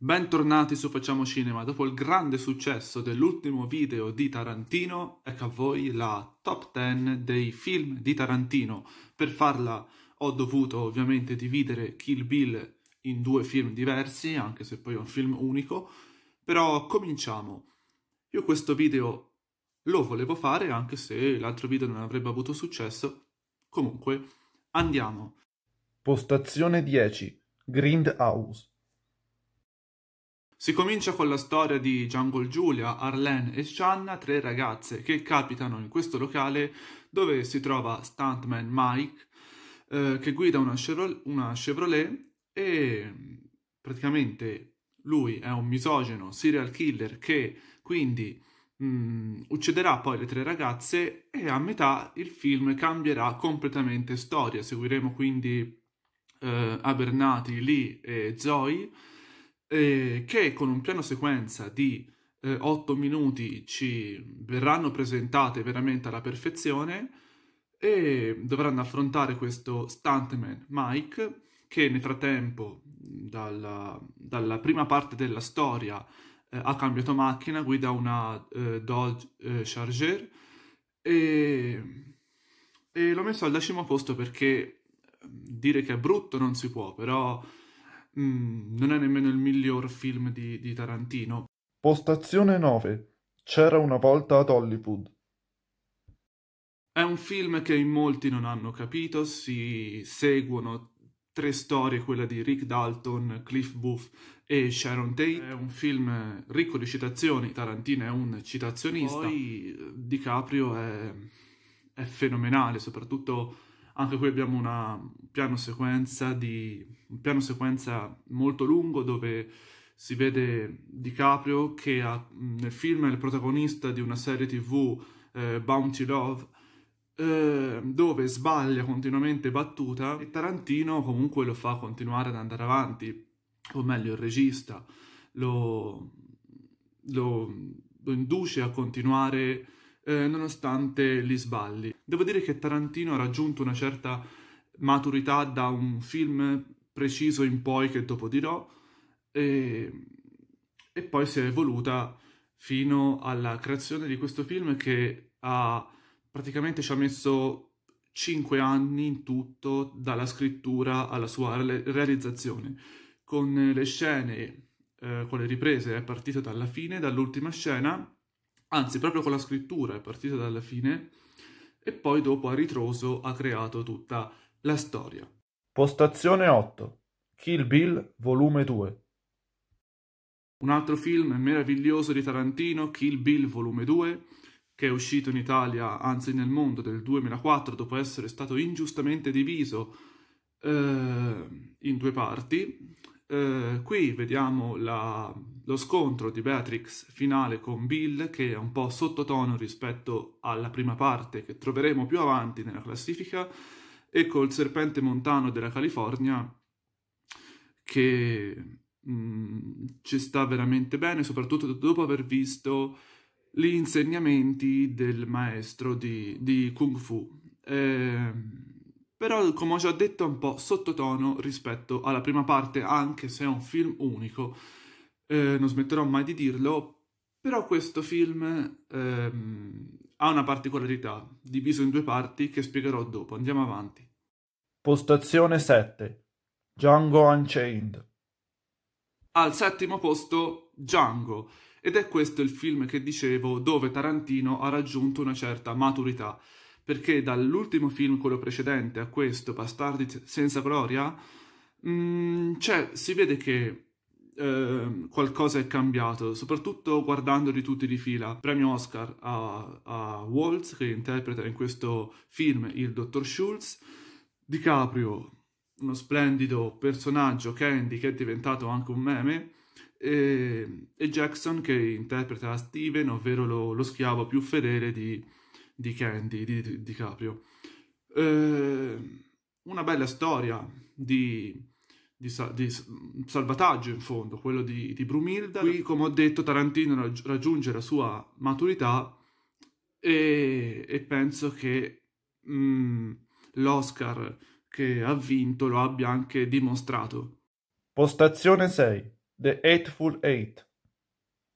Bentornati su Facciamo Cinema, dopo il grande successo dell'ultimo video di Tarantino, ecco a voi la top 10 dei film di Tarantino. Per farla ho dovuto ovviamente dividere Kill Bill in due film diversi, anche se poi è un film unico, però cominciamo. Io questo video lo volevo fare, anche se l'altro video non avrebbe avuto successo. Comunque, andiamo. Postazione 10, Grindhouse. Si comincia con la storia di Jungle Julia, Arlene e Shanna, tre ragazze che capitano in questo locale dove si trova Stuntman Mike eh, che guida una, Chevro- una Chevrolet e praticamente lui è un misogeno serial killer che quindi Mm, ucciderà poi le tre ragazze e a metà il film cambierà completamente storia. Seguiremo quindi eh, Abernati, Lee e Zoe eh, che con un piano sequenza di eh, 8 minuti ci verranno presentate veramente alla perfezione e dovranno affrontare questo stuntman Mike che nel frattempo dalla, dalla prima parte della storia eh, ha cambiato macchina, guida una eh, Dodge eh, Charger e, e l'ho messo al decimo posto perché ehm, dire che è brutto non si può, però Mm, non è nemmeno il miglior film di, di Tarantino. Postazione 9. C'era una volta ad Hollywood. È un film che in molti non hanno capito, si seguono tre storie, quella di Rick Dalton, Cliff Booth e Sharon Tate. È un film ricco di citazioni, Tarantino è un citazionista. Poi eh, DiCaprio è, è fenomenale, soprattutto anche qui abbiamo una piano sequenza, di, un piano sequenza molto lungo dove si vede DiCaprio che ha, mm, nel film è il protagonista di una serie tv eh, Bounty Love eh, dove sbaglia continuamente battuta e Tarantino comunque lo fa continuare ad andare avanti, o meglio il regista lo, lo, lo induce a continuare eh, nonostante gli sbagli. Devo dire che Tarantino ha raggiunto una certa maturità da un film preciso in poi che dopo dirò e, e poi si è evoluta fino alla creazione di questo film che ha praticamente ci ha messo 5 anni in tutto dalla scrittura alla sua realizzazione con le scene eh, con le riprese è partito dalla fine dall'ultima scena anzi proprio con la scrittura è partito dalla fine e poi dopo a ritroso ha creato tutta la storia. Postazione 8. Kill Bill, volume 2. Un altro film meraviglioso di Tarantino, Kill Bill Volume 2, che è uscito in Italia, anzi nel mondo, nel 2004, dopo essere stato ingiustamente diviso eh, in due parti, eh, qui vediamo la, lo scontro di Beatrix finale con Bill, che è un po' sottotono rispetto alla prima parte che troveremo più avanti nella classifica, e col serpente montano della California, che mh, mm, ci sta veramente bene, soprattutto dopo aver visto gli insegnamenti del maestro di, di Kung Fu. Eh, però come ho già detto è un po' sottotono rispetto alla prima parte, anche se è un film unico, eh, non smetterò mai di dirlo, però questo film ehm, ha una particolarità, diviso in due parti, che spiegherò dopo, andiamo avanti. Postazione 7 Django Unchained Al settimo posto Django, ed è questo il film che dicevo dove Tarantino ha raggiunto una certa maturità perché dall'ultimo film, quello precedente, a questo, Bastardi senza gloria, mh, mm, cioè, si vede che eh, qualcosa è cambiato, soprattutto guardandoli tutti di fila. Premio Oscar a, a Waltz, che interpreta in questo film il dottor Schultz, DiCaprio, uno splendido personaggio, Candy, che è diventato anche un meme, e, e Jackson, che interpreta Steven, ovvero lo, lo schiavo più fedele di di Candy, di, di Caprio. Eh, una bella storia di, di, di, salvataggio, in fondo, quello di, di Brumilda. Qui, come ho detto, Tarantino raggiunge la sua maturità e, e penso che mm, l'Oscar che ha vinto lo abbia anche dimostrato. Postazione 6, The Eightful Eight.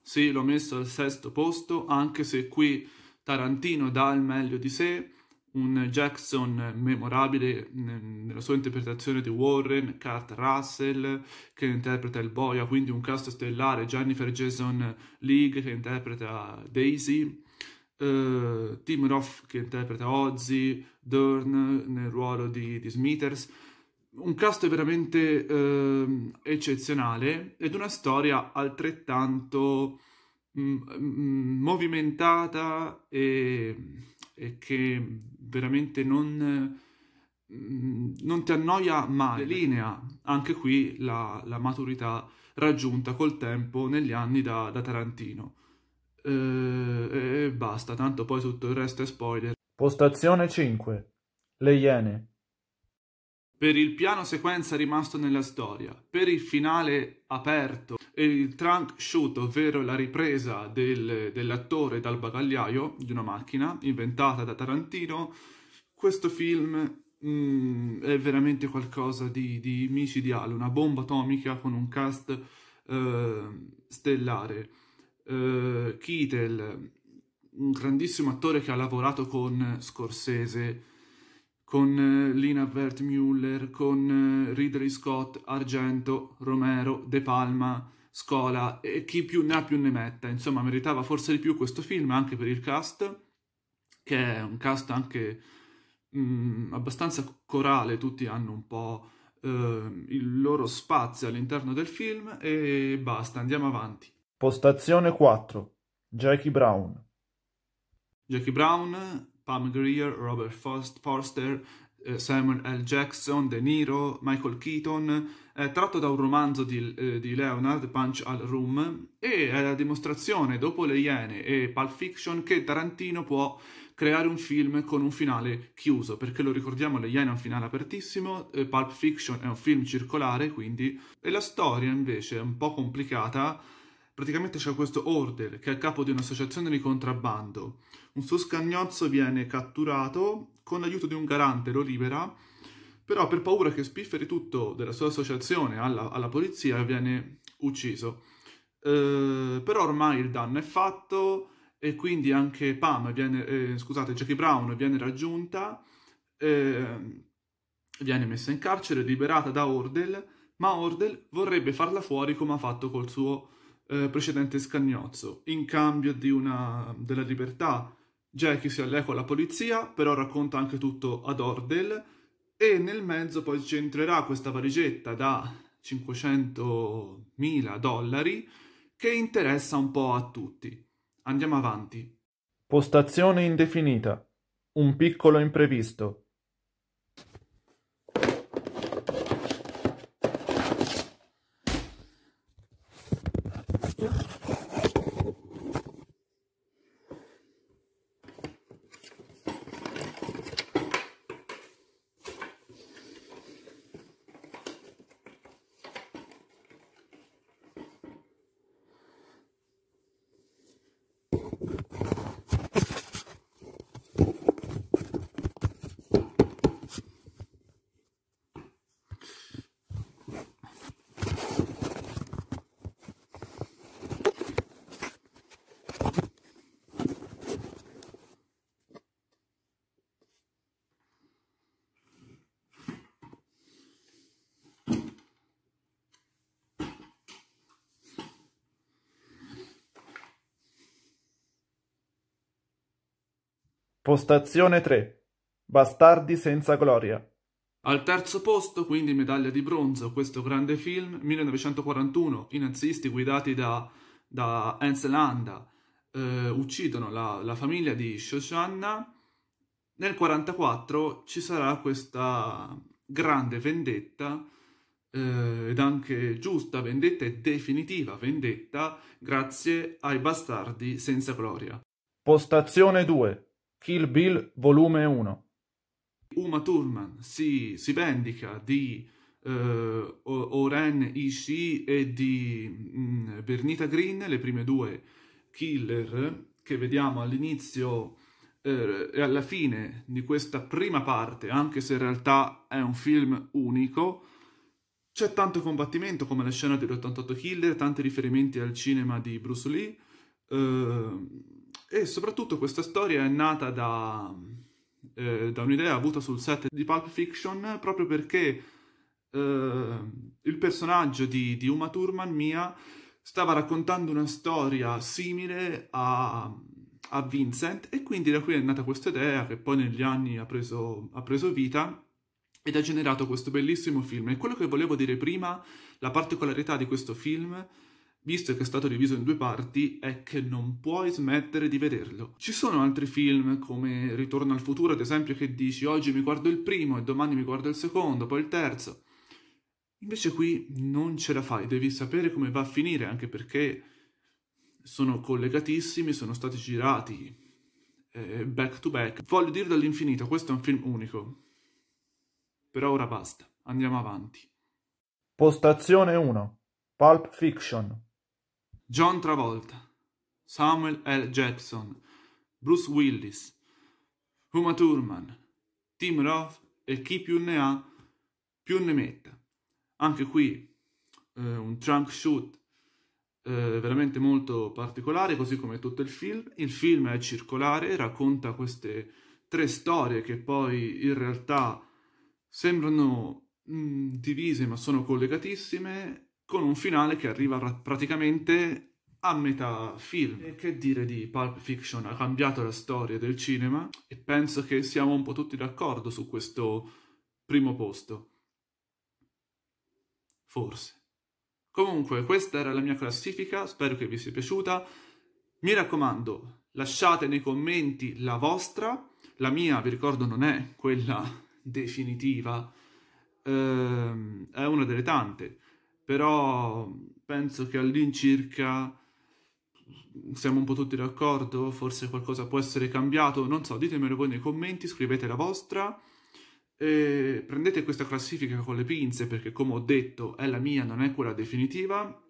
Sì, l'ho messo al sesto posto, anche se qui Tarantino dà il meglio di sé, un Jackson memorabile mm, nella sua interpretazione di Warren, Kurt Russell che interpreta il boia, quindi un cast stellare, Jennifer Jason League che interpreta Daisy, eh, Tim Roth che interpreta Ozzy, Dern nel ruolo di, di Smithers, un cast veramente eh, eccezionale ed una storia altrettanto movimentata e, e, che veramente non, non ti annoia mai. Linea, anche qui la, la, maturità raggiunta col tempo negli anni da, da Tarantino. E, eh, e basta, tanto poi tutto il resto è spoiler. Postazione 5. Le Iene. Per il piano sequenza rimasto nella storia, per il finale aperto e il trunk shoot, ovvero la ripresa del, dell'attore dal bagagliaio di una macchina inventata da Tarantino. Questo film mh, mm, è veramente qualcosa di, di micidiale, una bomba atomica con un cast eh, stellare. Eh, Keitel, un grandissimo attore che ha lavorato con Scorsese, con eh, Lina Wertmüller, con eh, Ridley Scott, Argento, Romero, De Palma, Scola e chi più ne ha più ne metta. Insomma, meritava forse di più questo film anche per il cast, che è un cast anche mh, mm, abbastanza corale, tutti hanno un po' eh, il loro spazio all'interno del film e basta, andiamo avanti. Postazione 4. Jackie Brown. Jackie Brown, Pam Greer, Robert Forster, eh, Simon L. Jackson, De Niro, Michael Keaton, eh, tratto da un romanzo di, eh, di, Leonard, Punch al Room, e è la dimostrazione, dopo Le Iene e Pulp Fiction, che Tarantino può creare un film con un finale chiuso, perché lo ricordiamo, Le Iene è un finale apertissimo, eh, Pulp Fiction è un film circolare, quindi... E la storia, invece, è un po' complicata, praticamente c'è questo Order che è il capo di un'associazione di contrabbando. Un suo scagnozzo viene catturato, con l'aiuto di un garante lo libera, però per paura che spifferi tutto della sua associazione alla, alla polizia viene ucciso. Eh, però ormai il danno è fatto e quindi anche Pam viene, eh, scusate, Jackie Brown viene raggiunta, eh, viene messa in carcere, liberata da Ordel, ma Ordel vorrebbe farla fuori come ha fatto col suo eh, precedente scagnozzo, in cambio una, della libertà. Jackie si allea con la polizia, però racconta anche tutto ad Ordel, e nel mezzo poi c'entrerà questa valigetta da 500.000 dollari che interessa un po' a tutti. Andiamo avanti. Postazione indefinita. Un piccolo imprevisto. Postazione 3. Bastardi senza gloria. Al terzo posto, quindi medaglia di bronzo, questo grande film, 1941, i nazisti guidati da, da Hansel Landa eh, uccidono la, la, famiglia di Shoshanna. Nel 1944 ci sarà questa grande vendetta eh, ed anche giusta vendetta e definitiva vendetta grazie ai bastardi senza gloria. Postazione 2. Kill Bill volume 1. Uma Thurman si, si vendica di uh, Oren Ishii e di mh, mm, Bernita Green, le prime due killer che vediamo all'inizio eh, e alla fine di questa prima parte, anche se in realtà è un film unico, c'è tanto combattimento come la scena dell'88 Killer, tanti riferimenti al cinema di Bruce Lee, eh, e soprattutto questa storia è nata da, eh, da un'idea avuta sul set di Pulp Fiction proprio perché eh, il personaggio di, di Uma Thurman, Mia, stava raccontando una storia simile a, a, Vincent e quindi da qui è nata questa idea che poi negli anni ha preso, ha preso vita ed ha generato questo bellissimo film. E quello che volevo dire prima, la particolarità di questo film visto che è stato diviso in due parti, è che non puoi smettere di vederlo. Ci sono altri film come Ritorno al futuro, ad esempio, che dici oggi mi guardo il primo e domani mi guardo il secondo, poi il terzo. Invece qui non ce la fai, devi sapere come va a finire, anche perché sono collegatissimi, sono stati girati eh, back to back. Voglio dire dall'infinito, questo è un film unico. Però ora basta, andiamo avanti. Postazione 1. Pulp Fiction John Travolta, Samuel L. Jackson, Bruce Willis, Uma Thurman, Tim Roth e chi più ne ha più ne metta. Anche qui eh, un trunk shoot eh, veramente molto particolare, così come tutto il film. Il film è circolare, racconta queste tre storie che poi in realtà sembrano mh, mm, divise ma sono collegatissime con un finale che arriva praticamente a metà film. E che dire di Pulp Fiction? Ha cambiato la storia del cinema e penso che siamo un po' tutti d'accordo su questo primo posto. Forse. Comunque, questa era la mia classifica, spero che vi sia piaciuta. Mi raccomando, lasciate nei commenti la vostra. La mia, vi ricordo, non è quella definitiva, ehm, è una delle tante però penso che all'incirca siamo un po' tutti d'accordo, forse qualcosa può essere cambiato, non so, ditemelo voi nei commenti, scrivete la vostra e prendete questa classifica con le pinze perché come ho detto è la mia, non è quella definitiva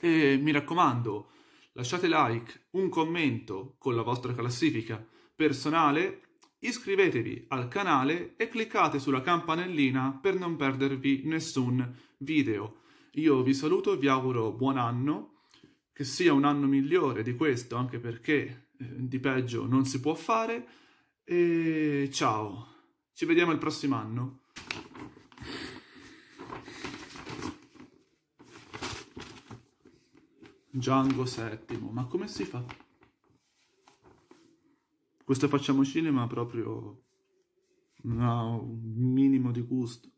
e mi raccomando lasciate like, un commento con la vostra classifica personale, iscrivetevi al canale e cliccate sulla campanellina per non perdervi nessun video. Io vi saluto, vi auguro buon anno, che sia un anno migliore di questo, anche perché eh, di peggio non si può fare. E ciao, ci vediamo il prossimo anno. Django VII, ma come si fa? Questo facciamo cinema proprio... No, un minimo di gusto.